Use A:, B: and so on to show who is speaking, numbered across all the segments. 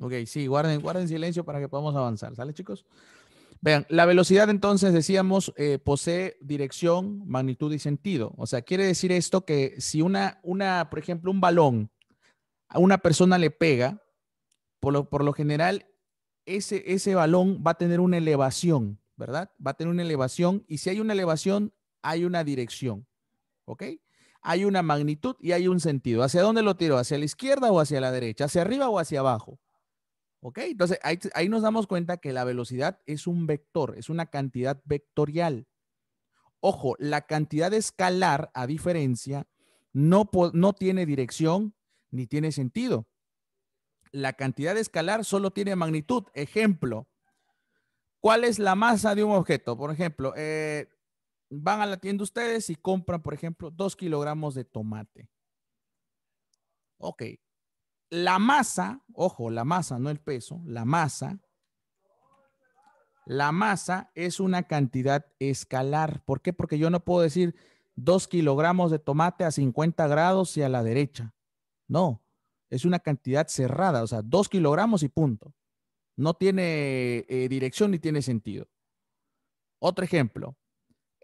A: Ok, sí, guarden, guarden silencio para que podamos avanzar. ¿Sale, chicos? Vean, la velocidad entonces, decíamos, eh, posee dirección, magnitud y sentido. O sea, quiere decir esto que si una, una por ejemplo, un balón a una persona le pega, por lo, por lo general, ese, ese balón va a tener una elevación, ¿verdad? Va a tener una elevación y si hay una elevación, hay una dirección. ¿Ok? Hay una magnitud y hay un sentido. ¿Hacia dónde lo tiro? ¿Hacia la izquierda o hacia la derecha? ¿Hacia arriba o hacia abajo? ¿Ok? Entonces, ahí, nos damos cuenta que la velocidad es un vector, es una cantidad vectorial. Ojo, la cantidad escalar, a diferencia, no, no tiene dirección ni tiene sentido. La cantidad escalar solo tiene magnitud. Ejemplo, ¿cuál es la masa de un objeto? Por ejemplo, eh, van a la tienda ustedes y compran, por ejemplo, dos kilogramos de tomate. Ok, la masa, ojo, la masa, no el peso, la masa, la masa es una cantidad escalar. ¿Por qué? Porque yo no puedo decir 2 kilogramos de tomate a 50 grados y a la derecha. No, es una cantidad cerrada, o sea, 2 kilogramos y punto. No tiene eh, dirección ni tiene sentido. Otro ejemplo,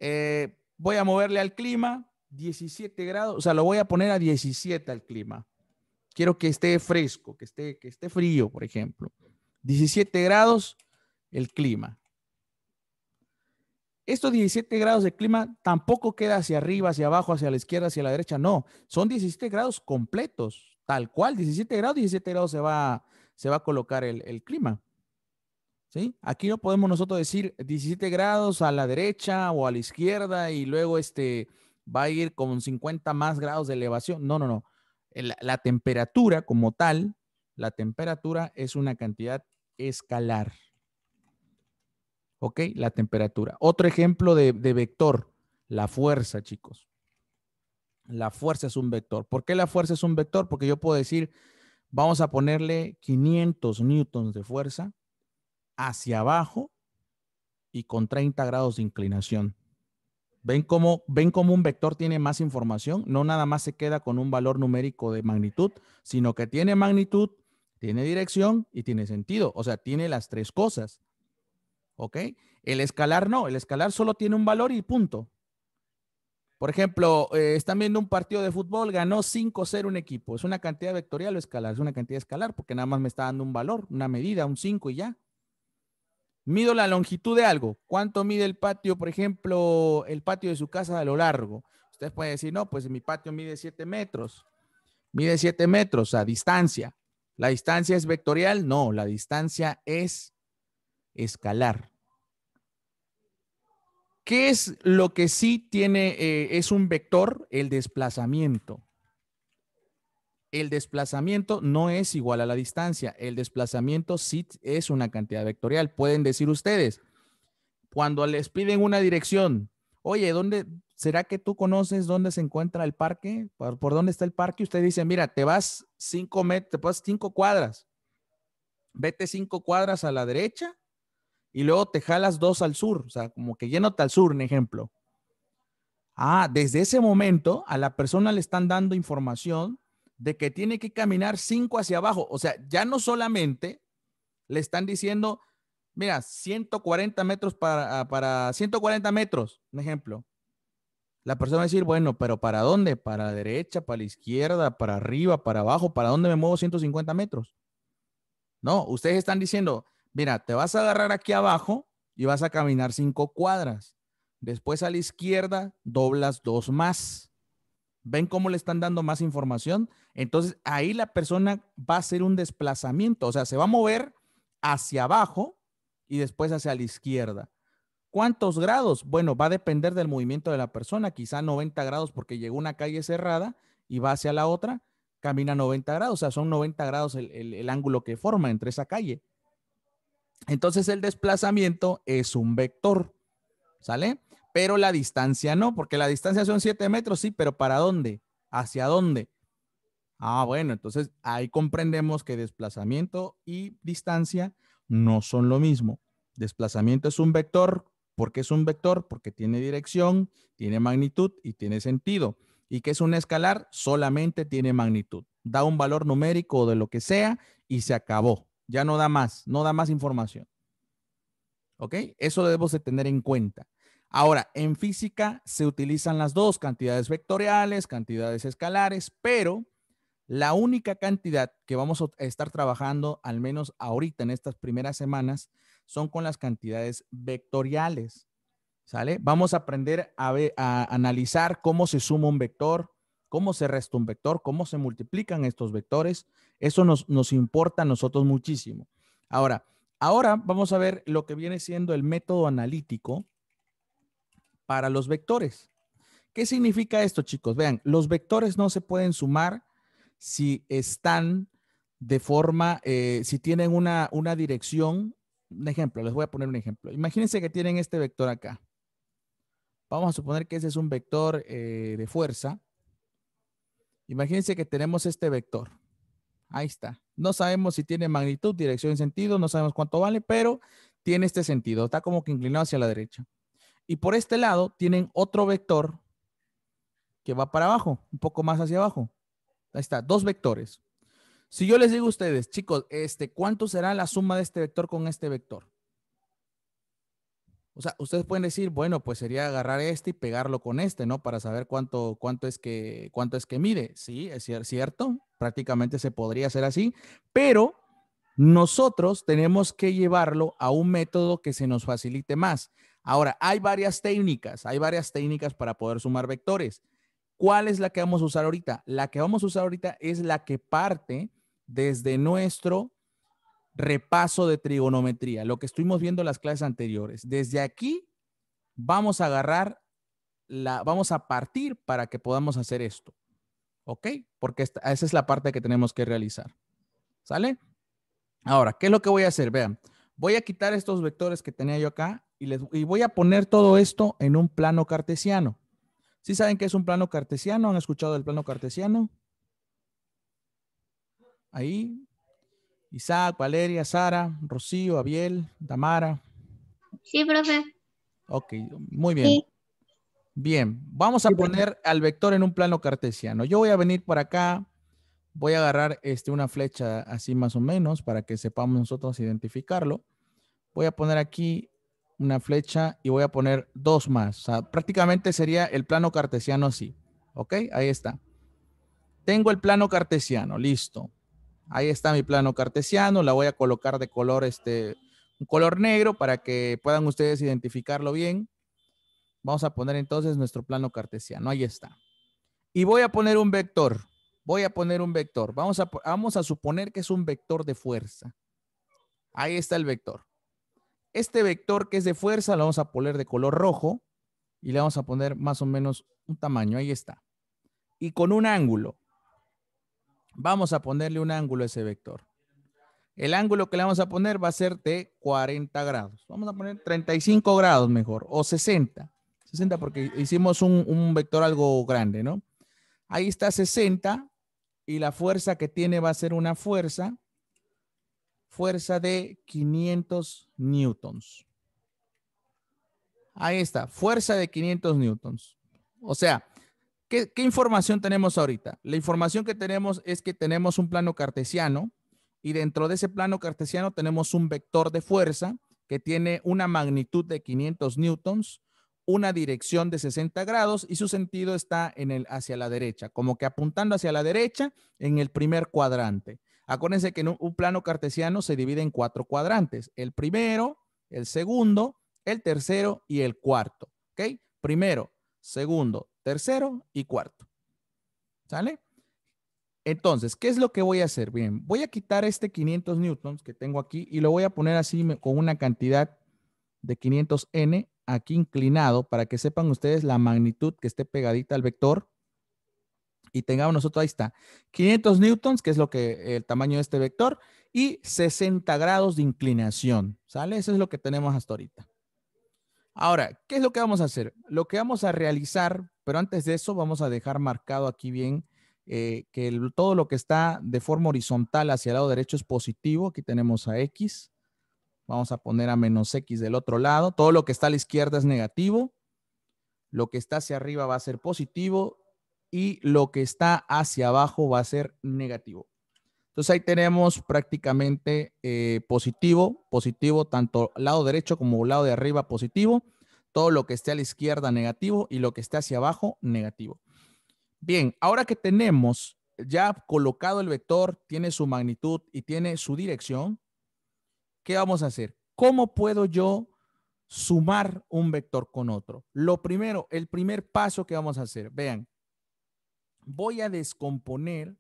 A: eh, voy a moverle al clima 17 grados, o sea, lo voy a poner a 17 al clima quiero que esté fresco, que esté, que esté frío, por ejemplo. 17 grados el clima. Estos 17 grados de clima tampoco queda hacia arriba, hacia abajo, hacia la izquierda, hacia la derecha, no. Son 17 grados completos, tal cual, 17 grados, 17 grados se va, se va a colocar el, clima. ¿Sí? Aquí no podemos nosotros decir 17 grados a la derecha o a la izquierda y luego este va a ir con 50 más grados de elevación. No, no, no. Eh, la, temperatura como tal, la temperatura es una cantidad escalar. ¿Ok? La temperatura. Otro ejemplo de, de, vector, la fuerza, chicos. La fuerza es un vector. ¿Por qué la fuerza es un vector? Porque yo puedo decir, vamos a ponerle 500 newtons de fuerza hacia abajo y con 30 grados de inclinación. ¿Ven cómo, ¿Ven un vector tiene más información? No nada más se queda con un valor numérico de magnitud, sino que tiene magnitud, tiene dirección y tiene sentido. O sea, tiene las tres cosas. ¿Ok? El escalar no, el escalar solo tiene un valor y punto. Por ejemplo, eh, están viendo un partido de fútbol, ganó 5-0 un equipo. Es una cantidad vectorial o escalar, es una cantidad escalar, porque nada más me está dando un valor, una medida, un 5 y ya mido la longitud de algo. ¿Cuánto mide el patio, por ejemplo, el patio de su casa a lo largo? Ustedes pueden decir, no, pues mi patio mide 7 metros. Mide 7 metros a distancia. ¿La distancia es vectorial? No, la distancia es escalar. ¿Qué es lo que sí tiene, eh, es un vector? El desplazamiento. El desplazamiento no es igual a la distancia. El desplazamiento sí es una cantidad vectorial. Pueden decir ustedes, cuando les piden una dirección, oye, ¿dónde será que tú conoces dónde se encuentra el parque? ¿Por, dónde está el parque? Usted dice, mira, te vas cinco, te vas cinco cuadras. Vete cinco cuadras a la derecha y luego te jalas dos al sur. O sea, como que llénate al sur, en ejemplo. Ah, desde ese momento a la persona le están dando información de que tiene que caminar cinco hacia abajo. O sea, ya no solamente le están diciendo, mira, 140 metros para, para 140 metros, un ejemplo. La persona va a decir, bueno, pero ¿para dónde? ¿Para la derecha, para la izquierda, para arriba, para abajo? ¿Para dónde me muevo 150 metros? No, ustedes están diciendo, mira, te vas a agarrar aquí abajo y vas a caminar cinco cuadras. Después a la izquierda doblas dos más ven cómo le están dando más información. Entonces ahí la persona va a hacer un desplazamiento, o sea, se va a mover hacia abajo y después hacia la izquierda. ¿Cuántos grados? Bueno, va a depender del movimiento de la persona, quizá 90 grados porque llegó una calle cerrada y va hacia la otra, camina 90 grados, o sea, son 90 grados el, el ángulo que forma entre esa calle. Entonces el desplazamiento es un vector, ¿sale? pero la distancia no, porque la distancia son 7 metros, sí, pero ¿para dónde? ¿Hacia dónde? Ah, bueno, entonces ahí comprendemos que desplazamiento y distancia no son lo mismo. Desplazamiento es un vector. ¿Por qué es un vector? Porque tiene dirección, tiene magnitud y tiene sentido. ¿Y que es un escalar? Solamente tiene magnitud. Da un valor numérico de lo que sea y se acabó. Ya no da más, no da más información. ¿Ok? Eso debemos de tener en cuenta. Ahora, en física se utilizan las dos, cantidades vectoriales, cantidades escalares, pero la única cantidad que vamos a estar trabajando, al menos ahorita en estas primeras semanas, son con las cantidades vectoriales. ¿Sale? Vamos a aprender a, analizar cómo se suma un vector, cómo se resta un vector, cómo se multiplican estos vectores. Eso nos, nos importa a nosotros muchísimo. Ahora, ahora vamos a ver lo que viene siendo el método analítico para los vectores. ¿Qué significa esto, chicos? Vean, los vectores no se pueden sumar si están de forma, eh, si tienen una, una dirección. Un ejemplo, les voy a poner un ejemplo. Imagínense que tienen este vector acá. Vamos a suponer que ese es un vector eh, de fuerza. Imagínense que tenemos este vector. Ahí está. No sabemos si tiene magnitud, dirección y sentido, no sabemos cuánto vale, pero tiene este sentido. Está como que inclinado hacia la derecha. Y por este lado tienen otro vector que va para abajo, un poco más hacia abajo. Ahí está, dos vectores. Si yo les digo a ustedes, chicos, este, ¿cuánto será la suma de este vector con este vector? O sea, ustedes pueden decir, bueno, pues sería agarrar este y pegarlo con este, ¿no? Para saber cuánto, cuánto, es, que, cuánto es que mide. Sí, es cierto, prácticamente se podría hacer así, pero nosotros tenemos que llevarlo a un método que se nos facilite más. Ahora, hay varias técnicas, hay varias técnicas para poder sumar vectores. ¿Cuál es la que vamos a usar ahorita? La que vamos a usar ahorita es la que parte desde nuestro repaso de trigonometría, lo que estuvimos viendo en las clases anteriores. Desde aquí vamos a agarrar, la, vamos a partir para que podamos hacer esto. ¿Ok? Porque esa es la parte que tenemos que realizar. ¿Sale? Ahora, ¿qué es lo que voy a hacer? Vean, voy a quitar estos vectores que tenía yo acá y, voy a poner todo esto en un plano cartesiano. ¿Sí saben qué es un plano cartesiano? ¿Han escuchado del plano cartesiano? Ahí. Isaac, Valeria, Sara, Rocío, Abiel, Tamara. Sí, profe. Ok, muy bien. Bien, vamos a poner al vector en un plano cartesiano. Yo voy a venir por acá, voy a agarrar este, una flecha así más o menos para que sepamos nosotros identificarlo. Voy a poner aquí una flecha y voy a poner dos más. prácticamente sería el plano cartesiano así. ¿Ok? Ahí está. Tengo el plano cartesiano, listo. Ahí está mi plano cartesiano, la voy a colocar de color este, un color negro para que puedan ustedes identificarlo bien. Vamos a poner entonces nuestro plano cartesiano, ahí está. Y voy a poner un vector, voy a poner un vector. Vamos a, vamos a suponer que es un vector de fuerza. Ahí está el vector. Este vector que es de fuerza lo vamos a poner de color rojo y le vamos a poner más o menos un tamaño. Ahí está. Y con un ángulo. Vamos a ponerle un ángulo a ese vector. El ángulo que le vamos a poner va a ser de 40 grados. Vamos a poner 35 grados mejor, o 60. 60 porque hicimos un, vector algo grande, ¿no? Ahí está 60 y la fuerza que tiene va a ser una fuerza fuerza de 500 newtons. Ahí está, fuerza de 500 newtons. O sea, ¿qué, información tenemos ahorita? La información que tenemos es que tenemos un plano cartesiano y dentro de ese plano cartesiano tenemos un vector de fuerza que tiene una magnitud de 500 newtons, una dirección de 60 grados y su sentido está en el, hacia la derecha, como que apuntando hacia la derecha en el primer cuadrante. Acuérdense que en un, plano cartesiano se divide en cuatro cuadrantes. El primero, el segundo, el tercero y el cuarto. ¿Ok? Primero, segundo, tercero y cuarto. ¿Sale? Entonces, ¿qué es lo que voy a hacer? Bien, voy a quitar este 500 newtons que tengo aquí y lo voy a poner así con una cantidad de 500n aquí inclinado para que sepan ustedes la magnitud que esté pegadita al vector y tengamos nosotros, ahí está, 500 newtons, que es lo que el tamaño de este vector, y 60 grados de inclinación, ¿sale? Eso es lo que tenemos hasta ahorita. Ahora, ¿qué es lo que vamos a hacer? Lo que vamos a realizar, pero antes de eso vamos a dejar marcado aquí bien eh, que todo lo que está de forma horizontal hacia el lado derecho es positivo. Aquí tenemos a X. Vamos a poner a menos X del otro lado. Todo lo que está a la izquierda es negativo. Lo que está hacia arriba va a ser positivo y lo que está hacia abajo va a ser negativo. Entonces ahí tenemos prácticamente eh, positivo, positivo, tanto lado derecho como lado de arriba positivo, todo lo que esté a la izquierda negativo y lo que esté hacia abajo negativo. Bien, ahora que tenemos ya colocado el vector, tiene su magnitud y tiene su dirección, ¿qué vamos a hacer? ¿Cómo puedo yo sumar un vector con otro? Lo primero, el primer paso que vamos a hacer, vean, voy a descomponer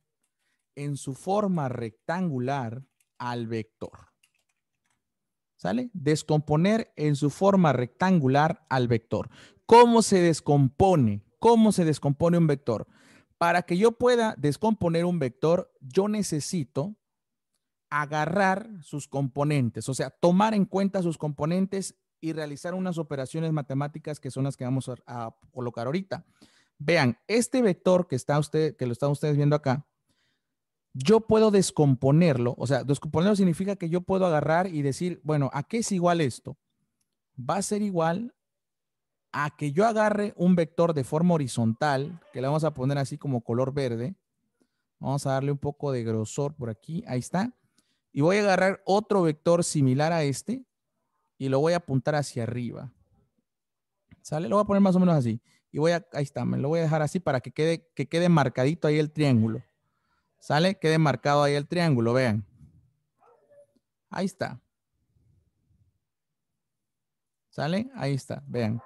A: en su forma rectangular al vector. ¿Sale? Descomponer en su forma rectangular al vector. ¿Cómo se descompone? ¿Cómo se descompone un vector? Para que yo pueda descomponer un vector, yo necesito agarrar sus componentes, o sea, tomar en cuenta sus componentes y realizar unas operaciones matemáticas que son las que vamos a, colocar ahorita. Vean, este vector que, está usted, que lo están ustedes viendo acá, yo puedo descomponerlo, o sea, descomponerlo significa que yo puedo agarrar y decir, bueno, ¿a qué es igual esto? Va a ser igual a que yo agarre un vector de forma horizontal, que le vamos a poner así como color verde. Vamos a darle un poco de grosor por aquí, ahí está. Y voy a agarrar otro vector similar a este y lo voy a apuntar hacia arriba. ¿Sale? Lo voy a poner más o menos así y voy a, ahí está, me lo voy a dejar así para que quede, que quede marcadito ahí el triángulo. ¿Sale? Quede marcado ahí el triángulo, vean. Ahí está. ¿Sale? Ahí está, vean.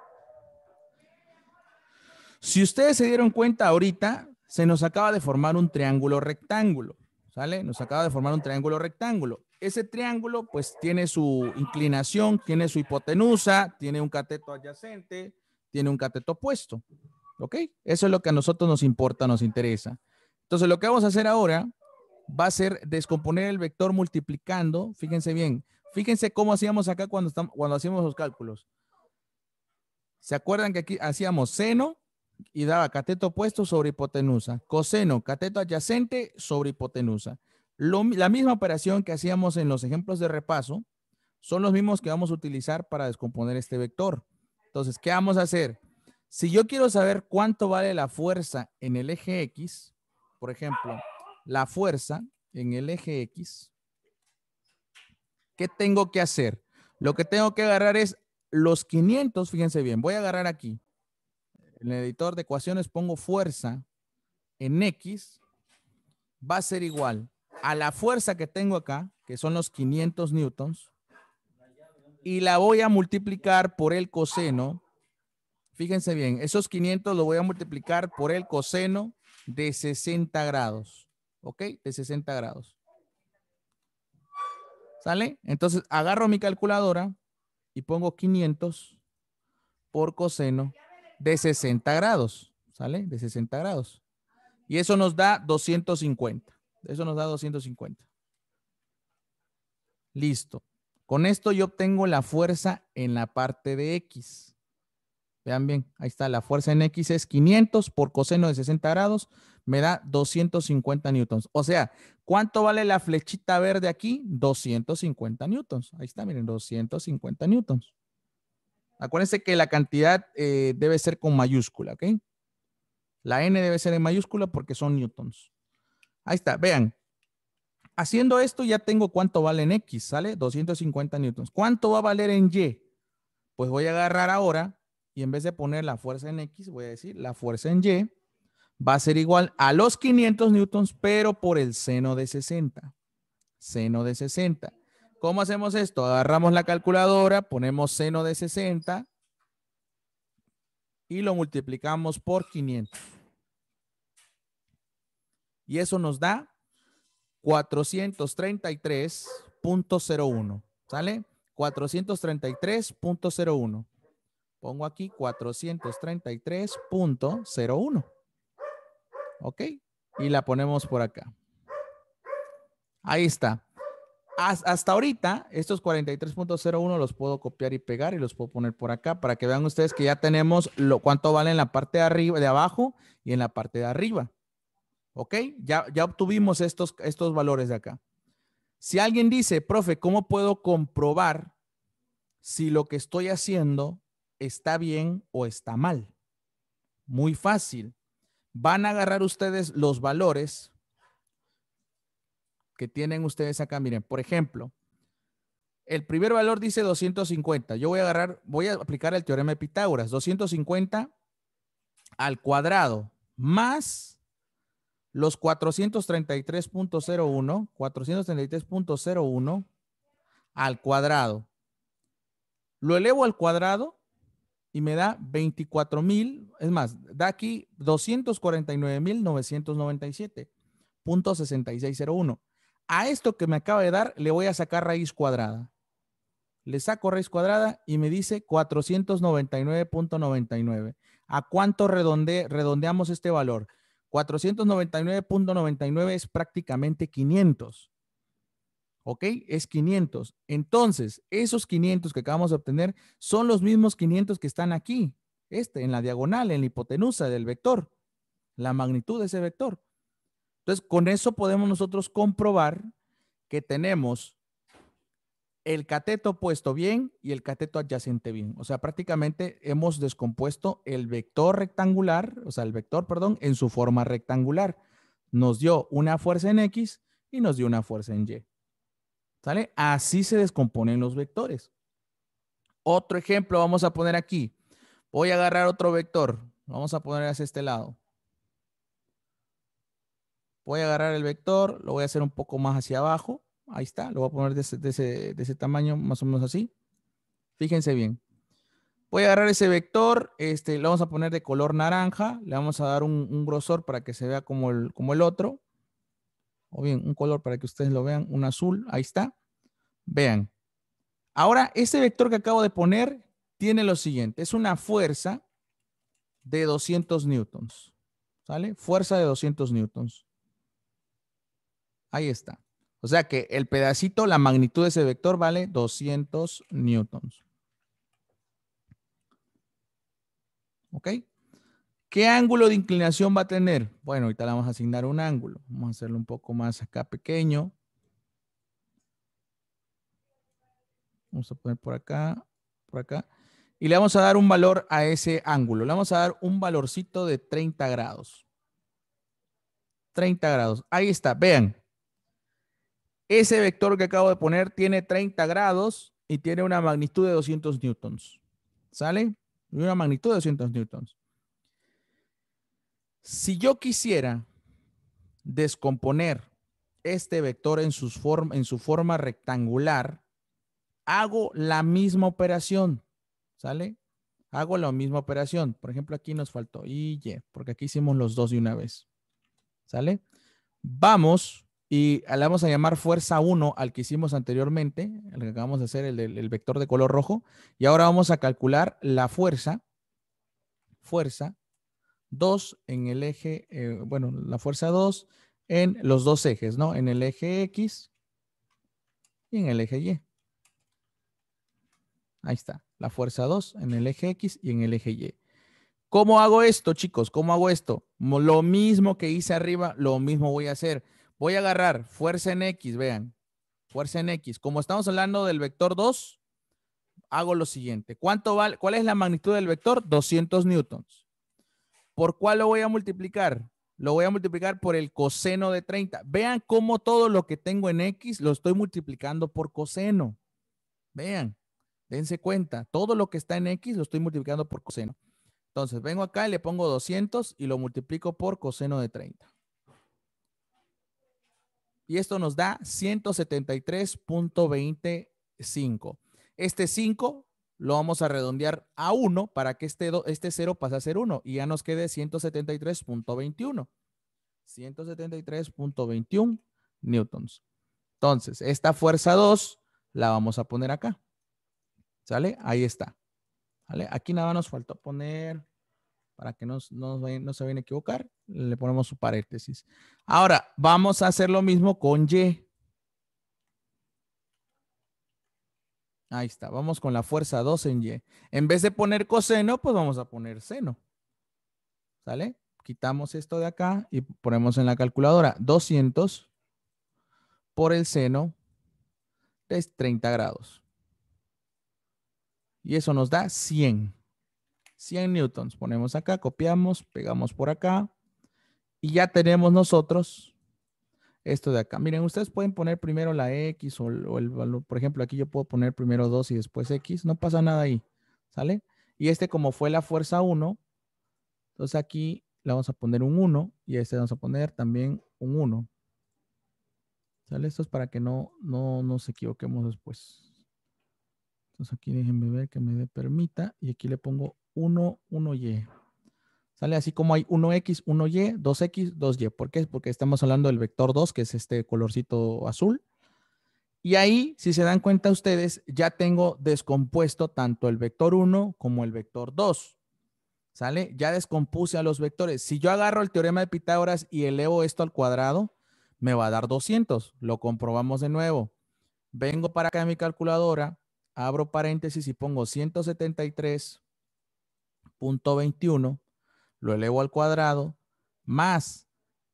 A: Si ustedes se dieron cuenta ahorita, se nos acaba de formar un triángulo rectángulo. ¿Sale? Nos acaba de formar un triángulo rectángulo. Ese triángulo pues tiene su inclinación, tiene su hipotenusa, tiene un cateto adyacente, tiene un cateto opuesto, ¿Ok? Eso es lo que a nosotros nos importa, nos interesa. Entonces, lo que vamos a hacer ahora va a ser descomponer el vector multiplicando. Fíjense bien. Fíjense cómo hacíamos acá cuando, estamos, cuando hacíamos los cálculos. ¿Se acuerdan que aquí hacíamos seno y daba cateto opuesto sobre hipotenusa? Coseno, cateto adyacente sobre hipotenusa. la misma operación que hacíamos en los ejemplos de repaso son los mismos que vamos a utilizar para descomponer este vector. Entonces, ¿qué vamos a hacer? Si yo quiero saber cuánto vale la fuerza en el eje X, por ejemplo, la fuerza en el eje X, ¿qué tengo que hacer? Lo que tengo que agarrar es los 500, fíjense bien, voy a agarrar aquí. En el editor de ecuaciones pongo fuerza en X, va a ser igual a la fuerza que tengo acá, que son los 500 newtons, y la voy a multiplicar por el coseno. Fíjense bien, esos 500 lo voy a multiplicar por el coseno de 60 grados. ¿Ok? De 60 grados. ¿Sale? Entonces agarro mi calculadora y pongo 500 por coseno de 60 grados. ¿Sale? De 60 grados. Y eso nos da 250. Eso nos da 250. Listo. Con esto yo obtengo la fuerza en la parte de X. Vean bien, ahí está, la fuerza en X es 500 por coseno de 60 grados, me da 250 newtons. O sea, ¿cuánto vale la flechita verde aquí? 250 newtons. Ahí está, miren, 250 newtons. Acuérdense que la cantidad eh, debe ser con mayúscula, ¿ok? La N debe ser en mayúscula porque son newtons. Ahí está, vean, Haciendo esto ya tengo cuánto vale en X, ¿sale? 250 newtons. ¿Cuánto va a valer en Y? Pues voy a agarrar ahora y en vez de poner la fuerza en X, voy a decir la fuerza en Y va a ser igual a los 500 newtons, pero por el seno de 60. Seno de 60. ¿Cómo hacemos esto? Agarramos la calculadora, ponemos seno de 60 y lo multiplicamos por 500. Y eso nos da 433.01. ¿Sale? 433.01. Pongo aquí 433.01. ¿Ok? Y la ponemos por acá. Ahí está. Hasta ahorita, estos 43.01 los puedo copiar y pegar y los puedo poner por acá para que vean ustedes que ya tenemos lo, cuánto vale en la parte de arriba, de abajo y en la parte de arriba. ¿Ok? Ya, ya obtuvimos estos, estos valores de acá. Si alguien dice, profe, ¿cómo puedo comprobar si lo que estoy haciendo está bien o está mal? Muy fácil. Van a agarrar ustedes los valores que tienen ustedes acá. Miren, por ejemplo, el primer valor dice 250. Yo voy a agarrar, voy a aplicar el teorema de Pitágoras. 250 al cuadrado más los 433.01, 433.01 al cuadrado. Lo elevo al cuadrado y me da 24,000. es más, da aquí 249.997.6601. A esto que me acaba de dar le voy a sacar raíz cuadrada. Le saco raíz cuadrada y me dice 499.99. ¿A cuánto redondeamos este valor? 499.99 es prácticamente 500. ¿Ok? Es 500. Entonces, esos 500 que acabamos de obtener son los mismos 500 que están aquí, este, en la diagonal, en la hipotenusa del vector, la magnitud de ese vector. Entonces, con eso podemos nosotros comprobar que tenemos el cateto puesto bien y el cateto adyacente bien. O sea, prácticamente hemos descompuesto el vector rectangular, o sea, el vector, perdón, en su forma rectangular. Nos dio una fuerza en X y nos dio una fuerza en Y. ¿Sale? Así se descomponen los vectores. Otro ejemplo vamos a poner aquí. Voy a agarrar otro vector. Vamos a ponerlo hacia este lado. Voy a agarrar el vector, lo voy a hacer un poco más hacia abajo. Ahí está, lo voy a poner de ese, tamaño, más o menos así. Fíjense bien. Voy a agarrar ese vector, este, lo vamos a poner de color naranja, le vamos a dar un, grosor para que se vea como el, como el otro. O bien, un color para que ustedes lo vean, un azul, ahí está. Vean. Ahora, ese vector que acabo de poner tiene lo siguiente, es una fuerza de 200 newtons. ¿Sale? Fuerza de 200 newtons. Ahí está. O sea que el pedacito, la magnitud de ese vector vale 200 newtons. ¿Ok? ¿Qué ángulo de inclinación va a tener? Bueno, ahorita le vamos a asignar un ángulo. Vamos a hacerlo un poco más acá pequeño. Vamos a poner por acá, por acá. Y le vamos a dar un valor a ese ángulo. Le vamos a dar un valorcito de 30 grados. 30 grados. Ahí está, vean. Ese vector que acabo de poner tiene 30 grados y tiene una magnitud de 200 newtons. ¿Sale? una magnitud de 200 newtons. Si yo quisiera descomponer este vector en, en su forma rectangular, hago la misma operación. ¿Sale? Hago la misma operación. Por ejemplo, aquí nos faltó Y, porque aquí hicimos los dos de una vez. ¿Sale? Vamos y le vamos a llamar fuerza 1 al que hicimos anteriormente, El que acabamos de hacer, el, vector de color rojo. Y ahora vamos a calcular la fuerza, fuerza 2 en el eje, eh, bueno, la fuerza 2 en los dos ejes, ¿no? En el eje X y en el eje Y. Ahí está, la fuerza 2 en el eje X y en el eje Y. ¿Cómo hago esto, chicos? ¿Cómo hago esto? Lo mismo que hice arriba, lo mismo voy a hacer. Voy a agarrar fuerza en X, vean. Fuerza en X. Como estamos hablando del vector 2, hago lo siguiente. ¿Cuánto vale, ¿Cuál es la magnitud del vector? 200 newtons. ¿Por cuál lo voy a multiplicar? Lo voy a multiplicar por el coseno de 30. Vean cómo todo lo que tengo en X lo estoy multiplicando por coseno. Vean, dense cuenta. Todo lo que está en X lo estoy multiplicando por coseno. Entonces, vengo acá y le pongo 200 y lo multiplico por coseno de 30 y esto nos da 173.25. Este 5 lo vamos a redondear a 1 para que este, este 0 pase a ser 1 y ya nos quede 173.21. 173.21 newtons. Entonces, esta fuerza 2 la vamos a poner acá. ¿Sale? Ahí está. Aquí nada nos faltó poner para que no, se vayan a equivocar, le ponemos su paréntesis. Ahora, vamos a hacer lo mismo con Y. Ahí está, vamos con la fuerza 2 en Y. En vez de poner coseno, pues vamos a poner seno. ¿Sale? Quitamos esto de acá y ponemos en la calculadora 200 por el seno de 30 grados. Y eso nos da 100. 100 newtons. Ponemos acá, copiamos, pegamos por acá. Y ya tenemos nosotros esto de acá. Miren, ustedes pueden poner primero la X o, el valor. Por ejemplo, aquí yo puedo poner primero 2 y después X. No pasa nada ahí. ¿Sale? Y este como fue la fuerza 1, entonces aquí le vamos a poner un 1 y a este vamos a poner también un 1. ¿Sale? Esto es para que no, no nos equivoquemos después. Entonces aquí déjenme ver que me dé permita y aquí le pongo 1, 1Y. ¿Sale? Así como hay 1X, 1Y, 2X, 2Y. ¿Por qué? Porque estamos hablando del vector 2, que es este colorcito azul. Y ahí, si se dan cuenta ustedes, ya tengo descompuesto tanto el vector 1 como el vector 2. ¿Sale? Ya descompuse a los vectores. Si yo agarro el teorema de Pitágoras y elevo esto al cuadrado, me va a dar 200. Lo comprobamos de nuevo. Vengo para acá a mi calculadora, abro paréntesis y pongo 173 .21 lo elevo al cuadrado, más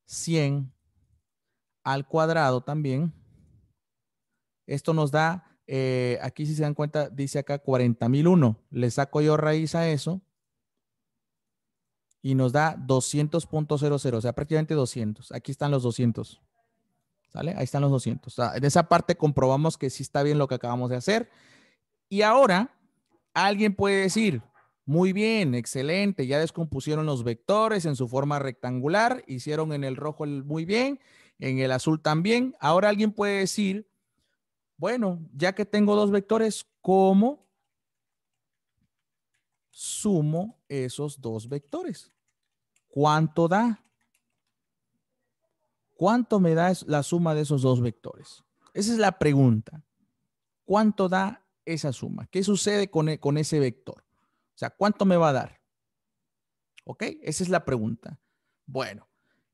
A: 100 al cuadrado también. Esto nos da, eh, aquí si se dan cuenta, dice acá 40.001. Le saco yo raíz a eso y nos da 200.00, o sea, prácticamente 200. Aquí están los 200. ¿Sale? Ahí están los 200. en esa parte comprobamos que sí está bien lo que acabamos de hacer. Y ahora, alguien puede decir, muy bien, excelente. Ya descompusieron los vectores en su forma rectangular, hicieron en el rojo el muy bien, en el azul también. Ahora alguien puede decir, bueno, ya que tengo dos vectores, ¿cómo sumo esos dos vectores? ¿Cuánto da? ¿Cuánto me da la suma de esos dos vectores? Esa es la pregunta. ¿Cuánto da esa suma? ¿Qué sucede con, e, con ese vector? sea, ¿cuánto me va a dar? ¿Ok? Esa es la pregunta. Bueno,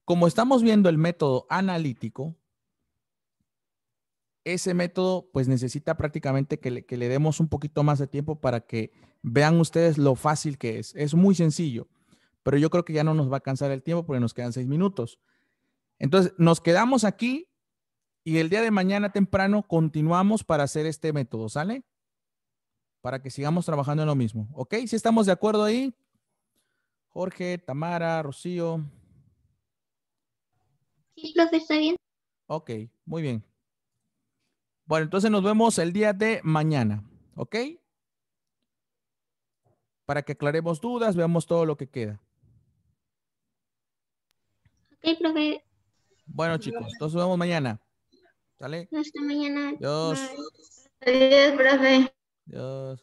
A: como estamos viendo el método analítico, ese método pues necesita prácticamente que que le, demos un poquito más de tiempo para que vean ustedes lo fácil que es. Es muy sencillo, pero yo creo que ya no nos va a cansar el tiempo porque nos quedan seis minutos. Entonces, nos quedamos aquí y el día de mañana temprano continuamos para hacer este método, ¿sale? para que sigamos trabajando en lo mismo. ¿Ok? Si ¿Sí estamos de acuerdo ahí, Jorge, Tamara, Rocío. Sí, profe, está bien. Ok, muy bien. Bueno, entonces nos vemos el día de mañana, ¿ok? Para que aclaremos dudas, veamos todo lo que queda. Ok, profe. Bueno, chicos, nos vemos mañana. ¿Sale? Hasta mañana. Adiós.
B: Adiós, profe.
A: 呃。